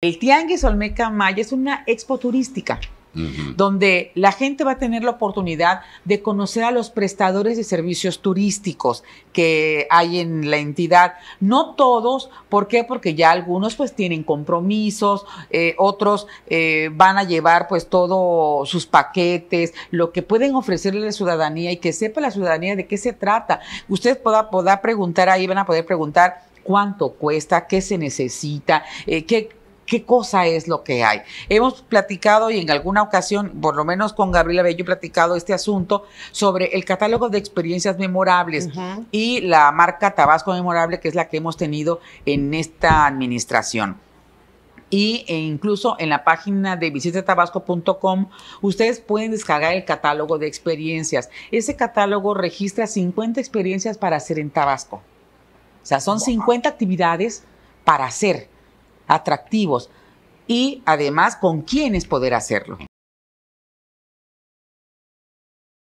El Tianguis Olmeca Maya es una expo turística donde la gente va a tener la oportunidad de conocer a los prestadores de servicios turísticos que hay en la entidad. No todos, ¿por qué? Porque ya algunos pues tienen compromisos, eh, otros eh, van a llevar pues todos sus paquetes, lo que pueden ofrecerle a la ciudadanía y que sepa la ciudadanía de qué se trata. Ustedes podrá, preguntar ahí, van a poder preguntar cuánto cuesta, qué se necesita, eh, qué qué cosa es lo que hay. Hemos platicado y en alguna ocasión, por lo menos con Gabriela Bello, platicado este asunto sobre el catálogo de experiencias memorables y la marca Tabasco Memorable, que es la que hemos tenido en esta administración y e incluso en la página de visitetabasco.com ustedes pueden descargar el catálogo de experiencias. Ese catálogo registra 50 experiencias para hacer en Tabasco. O sea, son 50 actividades para hacer atractivos y además con quienes poder hacerlo.